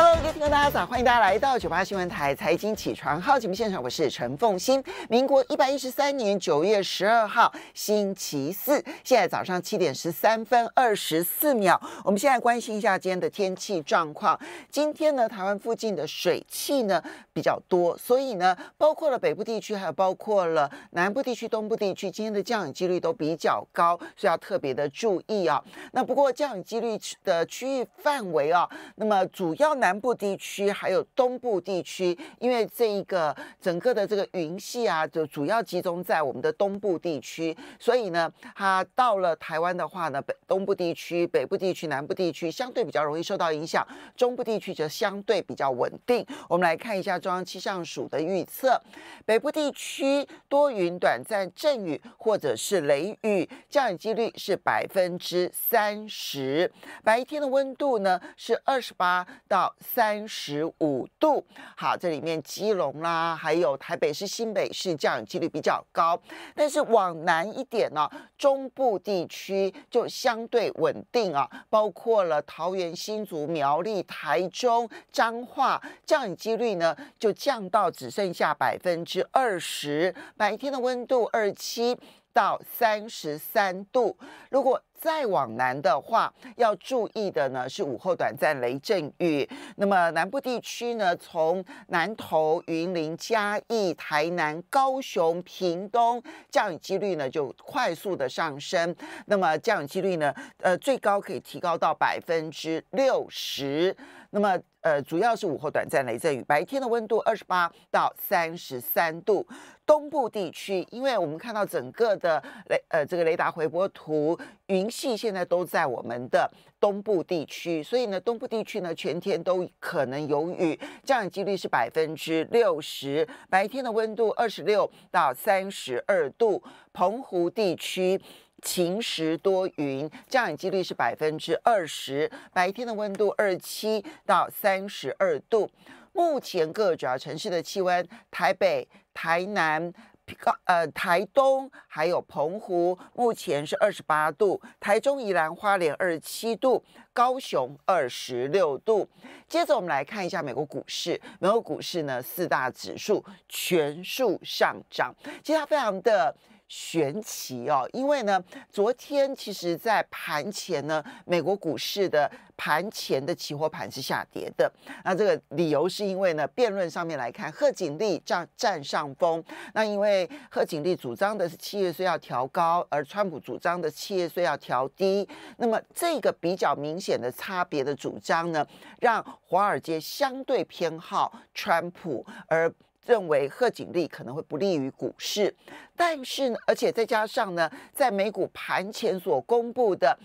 Hello，听众大家早，欢迎大家来到九八新闻台财经起床号节目现场，我是陈凤欣。民国一百一十三年九月十二号，星期四，现在早上七点十三分二十四秒。我们现在关心一下今天的天气状况。今天呢，台湾附近的水汽呢比较多，所以呢，包括了北部地区，还有包括了南部地区、东部地区，今天的降雨几率都比较高，所以要特别的注意啊。那不过降雨几率的区域范围啊，那么主要呢。南部地区还有东部地区，因为这一个整个的这个云系啊，就主要集中在我们的东部地区，所以呢，它到了台湾的话呢，北东部地区、北部地区、南部地区相对比较容易受到影响，中部地区则相对比较稳定。我们来看一下中央气象署的预测：北部地区多云，短暂阵雨或者是雷雨，降雨几率是百分之三十。白天的温度呢是二十八到。三十五度，好，这里面基隆啦，还有台北市、新北市降雨几率比较高，但是往南一点呢，中部地区就相对稳定啊，包括了桃园、新竹、苗栗、台中、彰化，降雨几率呢就降到只剩下百分之二十，白天的温度二七。到三十三度。如果再往南的话，要注意的呢是午后短暂雷阵雨。那么南部地区呢，从南投、云林、嘉义、台南、高雄、屏东，降雨几率呢就快速的上升。那么降雨几率呢，呃，最高可以提高到百分之六十。那么呃，主要是午后短暂雷阵雨。白天的温度二十八到三十三度。东部地区，因为我们看到整个的雷呃这个雷达回波图，云系现在都在我们的东部地区，所以呢，东部地区呢全天都可能有雨，降雨几率是百分之六十。白天的温度二十六到三十二度。澎湖地区晴时多云，降雨几率是百分之二十，白天的温度二七到三十二度。目前各主要城市的气温，台北。台南、高、呃、台东还有澎湖目前是二十八度，台中、宜兰花莲二十七度，高雄二十六度。接着我们来看一下美国股市，美国股市呢四大指数全数上涨，其实它非常的。玄奇哦，因为呢，昨天其实在盘前呢，美国股市的盘前的期货盘是下跌的。那这个理由是因为呢，辩论上面来看，贺锦丽占占上风。那因为贺锦丽主张的是企业税要调高，而川普主张的企业税要调低。那么这个比较明显的差别的主张呢，让华尔街相对偏好川普，而。认为贺景丽可能会不利于股市，但是呢，而且再加上呢，在美股盘前所公布的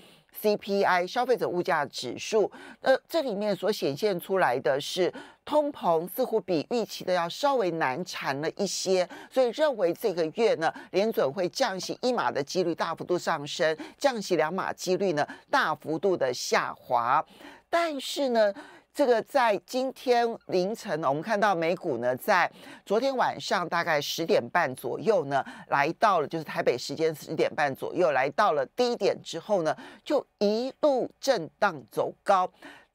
CPI 消费者物价指数，呃，这里面所显现出来的是通膨似乎比预期的要稍微难缠了一些，所以认为这个月呢，联准会降息一码的几率大幅度上升，降息两码几率呢大幅度的下滑，但是呢。这个在今天凌晨呢，我们看到美股呢，在昨天晚上大概十点半左右呢，来到了就是台北时间十点半左右，来到了低点之后呢，就一路震荡走高。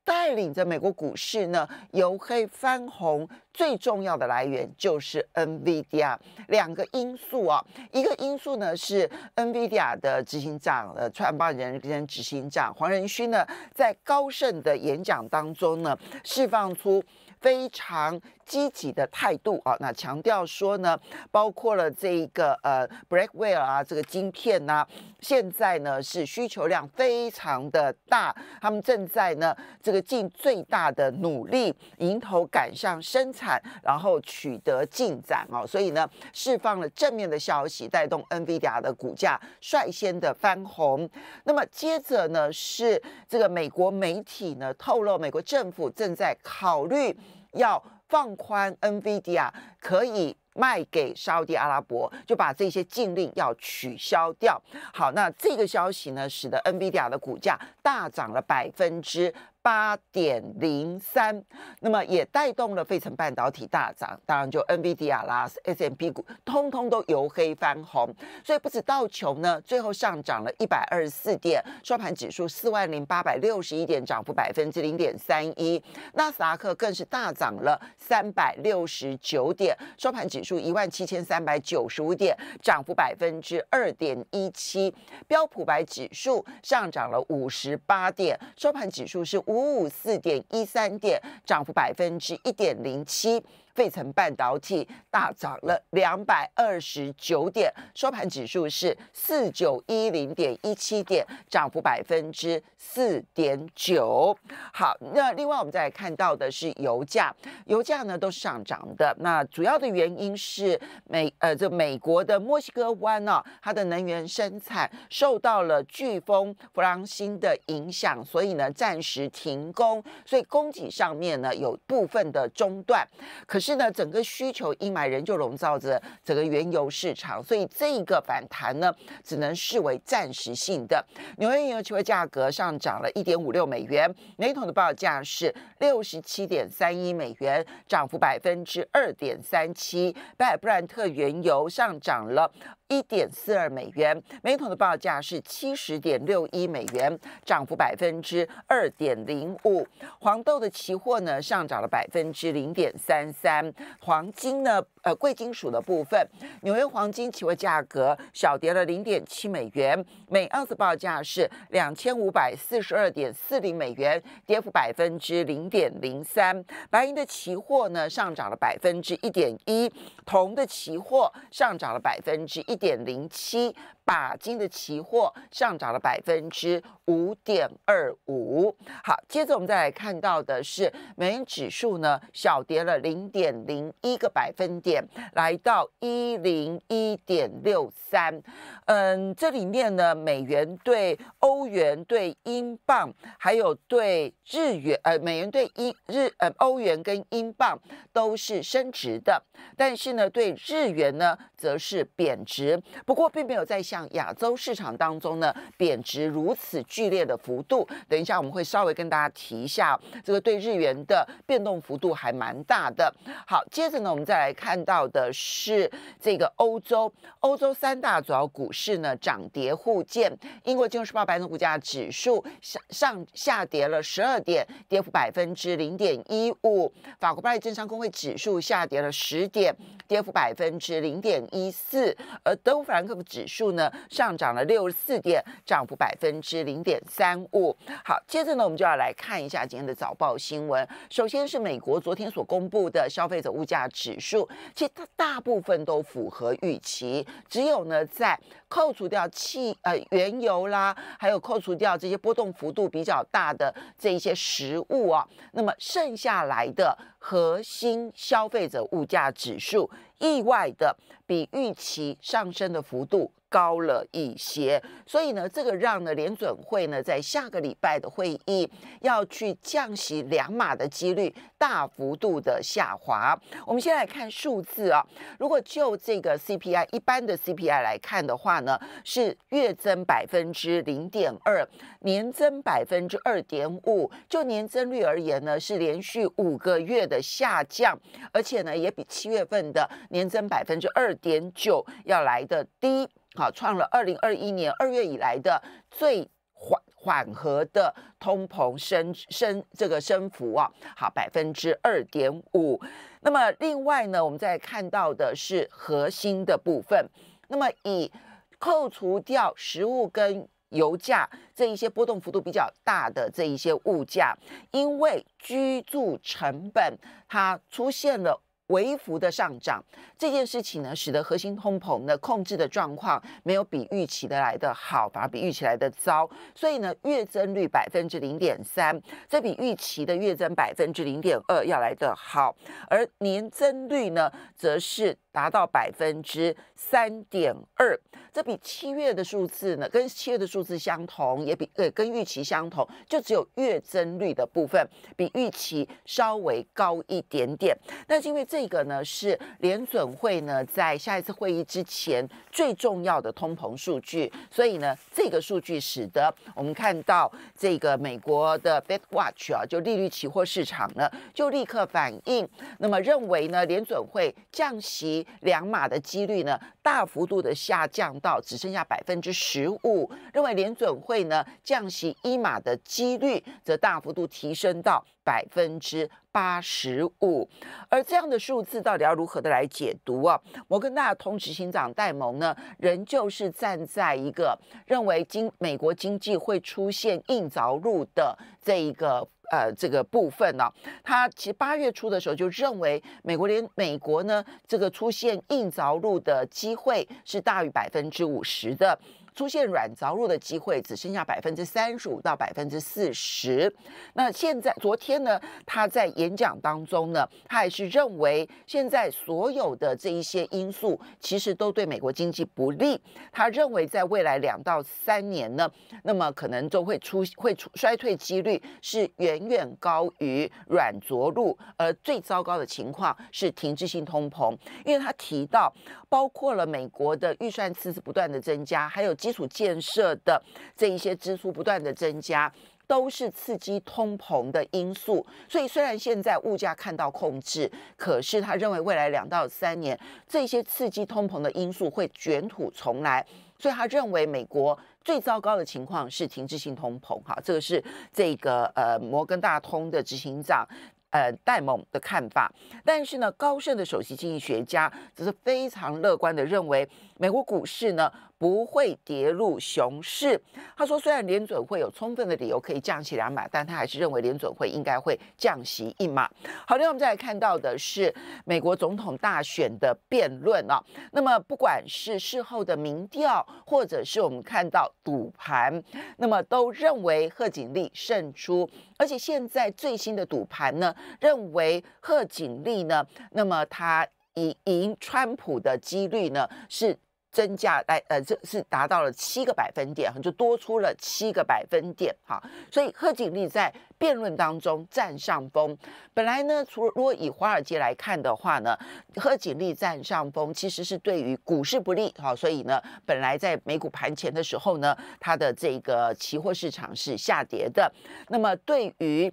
带领着美国股市呢由黑翻红，最重要的来源就是 NVIDIA。两个因素啊，一个因素呢是 NVIDIA 的执行长呃创办人兼执行长黄仁勋呢在高盛的演讲当中呢释放出非常。积极的态度啊，那强调说呢，包括了这一个呃，Blackwell 啊，这个晶片啊，现在呢是需求量非常的大，他们正在呢这个尽最大的努力迎头赶上生产，然后取得进展哦，所以呢释放了正面的消息，带动 NVIDIA 的股价率先的翻红。那么接着呢是这个美国媒体呢透露，美国政府正在考虑要。放宽 NVIDIA 可以卖给沙迪阿拉伯，就把这些禁令要取消掉。好，那这个消息呢，使得 NVIDIA 的股价大涨了百分之。八点零三，那么也带动了费城半导体大涨，当然就 NVIDIA、l s SMP 股通通都由黑翻红，所以不止道琼呢，最后上涨了一百二十四点，收盘指数四万零八百六十一点，涨幅百分之零点三一。纳斯达克更是大涨了三百六十九点，收盘指数一万七千三百九十五点，涨幅百分之二点一七。标普白指数上涨了五十八点，收盘指数是五。五五四点一三点，涨幅百分之一点零七。费城半导体大涨了两百二十九点，收盘指数是四九一零点一七点，涨幅百分之四点九。好，那另外我们再看到的是油价，油价呢都是上涨的。那主要的原因是美呃，这美国的墨西哥湾呢，它的能源生产受到了飓风弗朗辛的影响，所以呢暂时停工，所以供给上面呢有部分的中断，可是。是呢，整个需求阴霾仍旧笼罩着整个原油市场，所以这一个反弹呢，只能视为暂时性的。纽约原油期货价格上涨了一点五六美元，每桶的报价是六十七点三一美元，涨幅百分之二点三七。拜布兰特原油上涨了。一点四二美元每桶的报价是七十点六一美元，涨幅百分之二点零五。黄豆的期货呢上涨了百分之零点三三。黄金呢，呃，贵金属的部分，纽约黄金期货价格小跌了零点七美元，每盎司报价是两千五百四十二点四零美元，跌幅百分之零点零三。白银的期货呢上涨了百分之一点一，铜的期货上涨了百分之一。点零七。钯金的期货上涨了百分之五点二五。好，接着我们再来看到的是美元指数呢，小跌了零点零一个百分点，来到一零一点六三。嗯，这里面呢，美元对欧元、对英镑，还有对日元，呃，美元对英日呃，欧元跟英镑都是升值的，但是呢，对日元呢，则是贬值。不过并没有在下。亚洲市场当中呢，贬值如此剧烈的幅度，等一下我们会稍微跟大家提一下，这个对日元的变动幅度还蛮大的。好，接着呢，我们再来看到的是这个欧洲，欧洲三大主要股市呢涨跌互见。英国金融时报白铜股价指数下上下跌了十二点，跌幅百分之零点一五。法国巴黎政商工会指数下跌了十点，跌幅百分之零点一四。而德国法兰克福指数呢？上涨了六十四点，涨幅百分之零点三五。好，接着呢，我们就要来看一下今天的早报新闻。首先是美国昨天所公布的消费者物价指数，其实它大部分都符合预期，只有呢在扣除掉气呃原油啦，还有扣除掉这些波动幅度比较大的这一些食物啊，那么剩下来的核心消费者物价指数意外的比预期上升的幅度。高了一些，所以呢，这个让呢联准会呢在下个礼拜的会议要去降息两码的几率大幅度的下滑。我们先来看数字啊，如果就这个 CPI 一般的 CPI 来看的话呢，是月增百分之零点二，年增百分之二点五。就年增率而言呢，是连续五个月的下降，而且呢也比七月份的年增百分之二点九要来的低。好，创了二零二一年二月以来的最缓缓和的通膨升升这个升幅啊，好百分之二点五。那么另外呢，我们在看到的是核心的部分。那么以扣除掉食物跟油价这一些波动幅度比较大的这一些物价，因为居住成本它出现了。微幅的上涨这件事情呢，使得核心通膨的控制的状况没有比预期的来的好，反而比预期来的糟。所以呢，月增率百分之零点三，这比预期的月增百分之零点二要来的好。而年增率呢，则是。达到百分之三点二，这比七月的数字呢，跟七月的数字相同，也比呃跟预期相同，就只有月增率的部分比预期稍微高一点点。但是因为这个呢是联准会呢在下一次会议之前最重要的通膨数据，所以呢这个数据使得我们看到这个美国的 bet watch 啊，就利率期货市场呢就立刻反应，那么认为呢联准会降息。两码的几率呢，大幅度的下降到只剩下百分之十五，认为联准会呢降息一码的几率，则大幅度提升到百分之八十五。而这样的数字到底要如何的来解读啊？摩根大通执行长戴蒙呢，仍旧是站在一个认为经美国经济会出现硬着陆的这一个。呃，这个部分呢，他其实八月初的时候就认为，美国连美国呢，这个出现硬着陆的机会是大于百分之五十的。出现软着陆的机会只剩下百分之三十五到百分之四十。那现在，昨天呢，他在演讲当中呢，他也是认为，现在所有的这一些因素其实都对美国经济不利。他认为，在未来两到三年呢，那么可能都会出会出衰退几率是远远高于软着陆，而最糟糕的情况是停滞性通膨。因为他提到，包括了美国的预算赤字不断的增加，还有。基础建设的这一些支出不断的增加，都是刺激通膨的因素。所以虽然现在物价看到控制，可是他认为未来两到三年这些刺激通膨的因素会卷土重来。所以他认为美国最糟糕的情况是停滞性通膨。哈，这个是这个呃摩根大通的执行长呃戴蒙的看法。但是呢，高盛的首席经济学家则是非常乐观的认为美国股市呢。不会跌入熊市。他说，虽然联准会有充分的理由可以降息两码，但他还是认为联准会应该会降息一码。好的，我们再来看到的是美国总统大选的辩论啊。那么不管是事后的民调，或者是我们看到赌盘，那么都认为贺锦丽胜出，而且现在最新的赌盘呢，认为贺锦丽呢，那么他以赢川普的几率呢是。增加来，呃，这是达到了七个百分点，就多出了七个百分点哈。所以贺锦丽在辩论当中占上风。本来呢，除了如果以华尔街来看的话呢，贺锦丽占上风其实是对于股市不利哈。所以呢，本来在美股盘前的时候呢，它的这个期货市场是下跌的。那么对于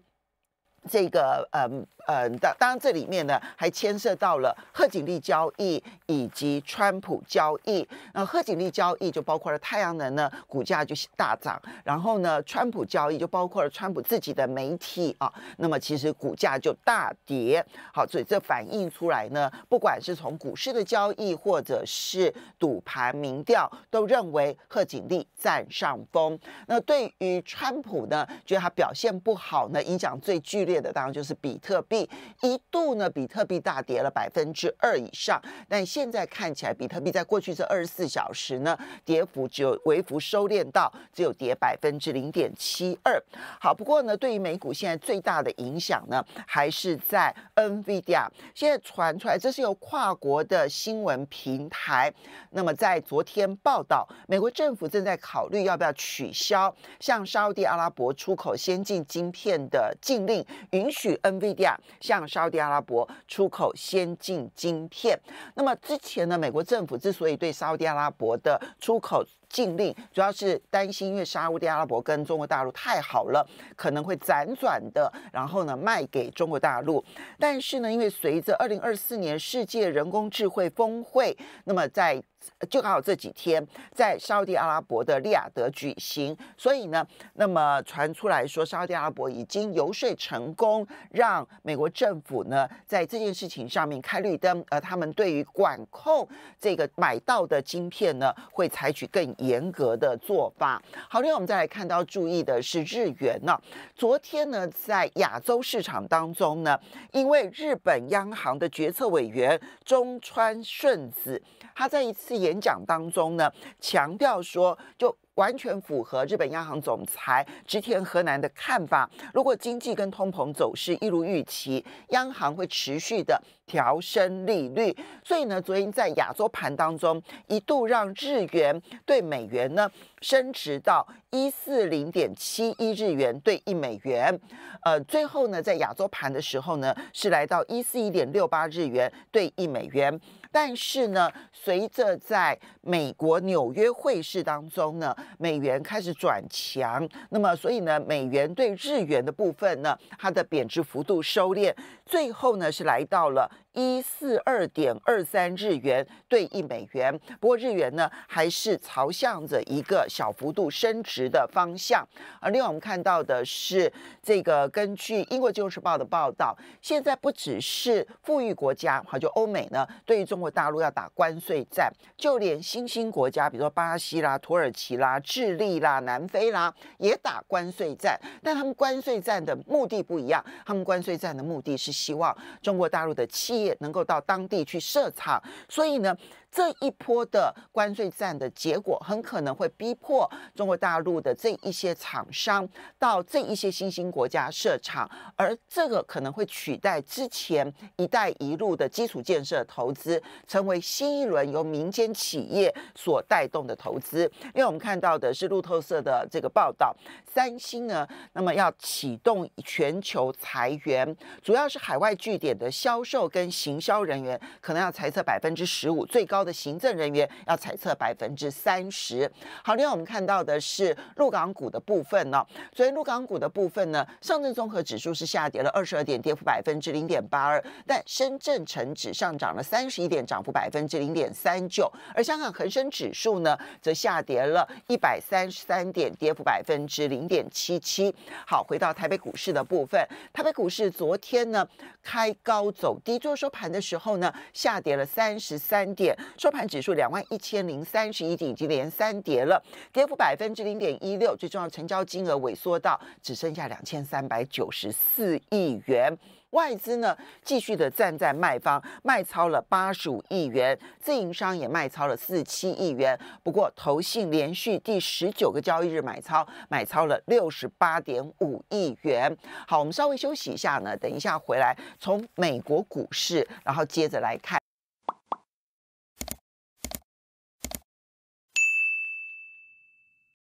这个，嗯。嗯，当当然这里面呢还牵涉到了贺锦丽交易以及川普交易。那贺锦丽交易就包括了太阳能呢，股价就大涨；然后呢，川普交易就包括了川普自己的媒体啊，那么其实股价就大跌。好，所以这反映出来呢，不管是从股市的交易或者是赌盘民调，都认为贺锦丽占上风。那对于川普呢，觉得他表现不好呢，影响最剧烈的当然就是比特币。一度呢，比特币大跌了百分之二以上，但现在看起来，比特币在过去这二十四小时呢，跌幅只有微幅收敛到只有跌百分之零点七二。好，不过呢，对于美股现在最大的影响呢，还是在 NVIDIA。现在传出来，这是由跨国的新闻平台，那么在昨天报道，美国政府正在考虑要不要取消向沙特阿拉伯出口先进晶片的禁令，允许 NVIDIA。向沙特阿拉伯出口先进晶片。那么之前呢，美国政府之所以对沙特阿拉伯的出口，禁令主要是担心，因为沙地阿拉伯跟中国大陆太好了，可能会辗转的，然后呢卖给中国大陆。但是呢，因为随着二零二四年世界人工智能峰会，那么在就刚好这几天在沙地阿拉伯的利雅得举行，所以呢，那么传出来说沙地阿拉伯已经游说成功，让美国政府呢在这件事情上面开绿灯。而他们对于管控这个买到的晶片呢，会采取更。严格的做法。好，另外我们再来看到，注意的是日元呢。昨天呢，在亚洲市场当中呢，因为日本央行的决策委员中川顺子，他在一次演讲当中呢，强调说就。完全符合日本央行总裁植田河南的看法。如果经济跟通膨走势一如预期，央行会持续的调升利率。所以呢，昨天在亚洲盘当中，一度让日元对美元呢升值到一四零点七一日元兑一美元。呃，最后呢，在亚洲盘的时候呢，是来到一四一点六八日元兑一美元。但是呢，随着在美国纽约会市当中呢，美元开始转强，那么所以呢，美元对日元的部分呢，它的贬值幅度收敛，最后呢是来到了一四二点二三日元兑一美元。不过日元呢还是朝向着一个小幅度升值的方向。而另外我们看到的是，这个根据英国《金融时报》的报道，现在不只是富裕国家，好就欧美呢，对中。大陆要打关税战，就连新兴国家，比如说巴西啦、土耳其啦、智利啦、南非啦，也打关税战。但他们关税战的目的不一样，他们关税战的目的是希望中国大陆的企业能够到当地去设厂，所以呢。这一波的关税战的结果，很可能会逼迫中国大陆的这一些厂商到这一些新兴国家设厂，而这个可能会取代之前“一带一路”的基础建设投资，成为新一轮由民间企业所带动的投资。因为我们看到的是路透社的这个报道，三星呢，那么要启动全球裁员，主要是海外据点的销售跟行销人员，可能要裁撤百分之十五，最高。的行政人员要裁撤百分之三十。好，另外我们看到的是陆港股的部分呢。昨天陆港股的部分呢，上证综合指数是下跌了二十二点，跌幅百分之零点八二；但深圳成指上涨了三十一点，涨幅百分之零点三九。而香港恒生指数呢，则下跌了一百三十三点，跌幅百分之零点七七。好，回到台北股市的部分，台北股市昨天呢开高走低，做收盘的时候呢，下跌了三十三点。收盘指数两万一千零三十一点，已经连三跌了，跌幅百分之零点一六。最重要，成交金额萎缩到只剩下两千三百九十四亿元。外资呢，继续的站在卖方，卖超了八十五亿元，自营商也卖超了四七亿元。不过，投信连续第十九个交易日买超，买超了六十八点五亿元。好，我们稍微休息一下呢，等一下回来，从美国股市，然后接着来看。